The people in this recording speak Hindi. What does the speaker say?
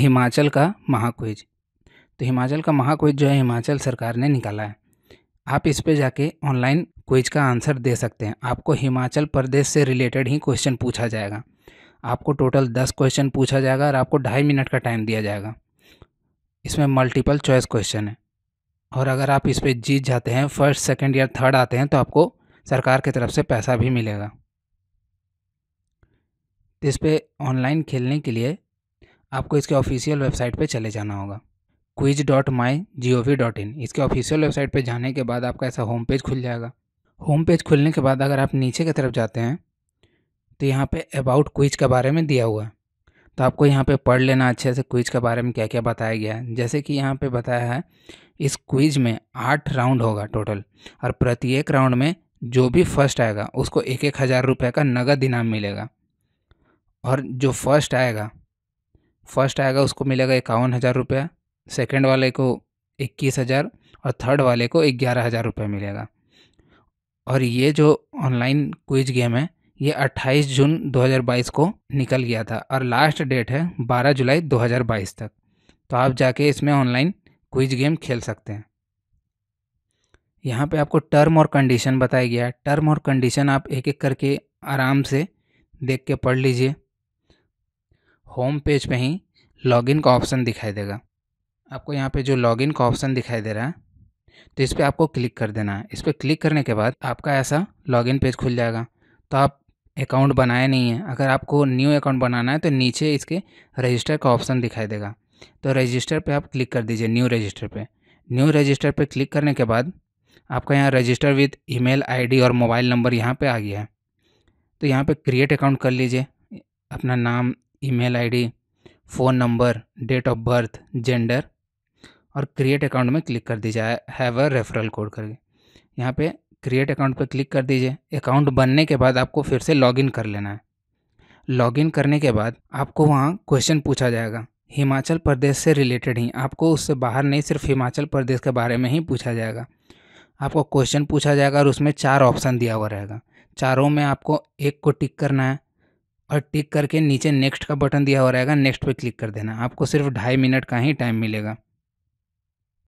हिमाचल का महाक्विज तो हिमाचल का महाक्विज जो है हिमाचल सरकार ने निकाला है आप इस पे जाके ऑनलाइन क्विज का आंसर दे सकते हैं आपको हिमाचल प्रदेश से रिलेटेड ही क्वेश्चन पूछा जाएगा आपको टोटल दस क्वेश्चन पूछा जाएगा और आपको ढाई मिनट का टाइम दिया जाएगा इसमें मल्टीपल चॉइस क्वेश्चन है और अगर आप इस पर जीत जाते हैं फर्स्ट सेकेंड या थर्ड आते हैं तो आपको सरकार की तरफ से पैसा भी मिलेगा तो इस पर ऑनलाइन खेलने के लिए आपको इसके ऑफिशियल वेबसाइट पे चले जाना होगा quiz dot my G O V dot in इसके ऑफिशियल वेबसाइट पे जाने के बाद आपका ऐसा होम पेज खुल जाएगा होम पेज खुलने के बाद अगर आप नीचे की तरफ जाते हैं तो यहाँ पे अबाउट क्विज के बारे में दिया हुआ है तो आपको यहाँ पे पढ़ लेना अच्छे से क्विज के बारे में क्या क्या बताया गया है जैसे कि यहाँ पे बताया है इस क्विज में आठ राउंड होगा टोटल और प्रत्येक राउंड में जो भी फर्स्ट आएगा उसको एक एक हज़ार रुपये का नगद इनाम मिलेगा और जो फर्स्ट आएगा फर्स्ट आएगा उसको मिलेगा इक्यावन हज़ार रुपया सेकेंड वाले को इक्कीस हज़ार और थर्ड वाले को ग्यारह हज़ार रुपये मिलेगा और ये जो ऑनलाइन क्विज गेम है ये 28 जून 2022 को निकल गया था और लास्ट डेट है 12 जुलाई 2022 तक तो आप जाके इसमें ऑनलाइन क्विज गेम खेल सकते हैं यहाँ पे आपको टर्म और कंडीशन बताया गया है टर्म और कंडीशन आप एक एक करके आराम से देख के पढ़ लीजिए होम पेज पे ही लॉगिन का ऑप्शन दिखाई देगा आपको यहाँ पे जो लॉगिन का ऑप्शन दिखाई दे रहा है तो इस पर आपको क्लिक कर देना है इस पर क्लिक करने के बाद आपका ऐसा लॉगिन पेज खुल जाएगा तो आप अकाउंट बनाए नहीं है अगर आपको न्यू अकाउंट बनाना है तो नीचे इसके रजिस्टर का ऑप्शन दिखाई देगा तो रजिस्टर पर आप क्लिक कर दीजिए न्यू रजिस्टर पर न्यू रजिस्टर पर क्लिक करने के बाद आपका यहाँ रजिस्टर विद ई मेल और मोबाइल नंबर यहाँ पर आ गया है तो यहाँ पर क्रिएट अकाउंट कर लीजिए अपना नाम email ID, phone number date of birth gender और क्रिएट अकाउंट में क्लिक कर दीजिए हैव अ रेफरल कोड करके यहाँ पे क्रिएट अकाउंट पर क्लिक कर दीजिए अकाउंट बनने के बाद आपको फिर से लॉगिन कर लेना है लॉगिन करने के बाद आपको वहाँ क्वेश्चन पूछा जाएगा हिमाचल प्रदेश से रिलेटेड ही आपको उससे बाहर नहीं सिर्फ हिमाचल प्रदेश के बारे में ही पूछा जाएगा आपको क्वेश्चन पूछा जाएगा और उसमें चार ऑप्शन दिया हुआ रहेगा चारों में आपको एक को टिक करना है और टिक करके नीचे नेक्स्ट का बटन दिया हो रहेगा नेक्स्ट पे क्लिक कर देना आपको सिर्फ ढाई मिनट का ही टाइम मिलेगा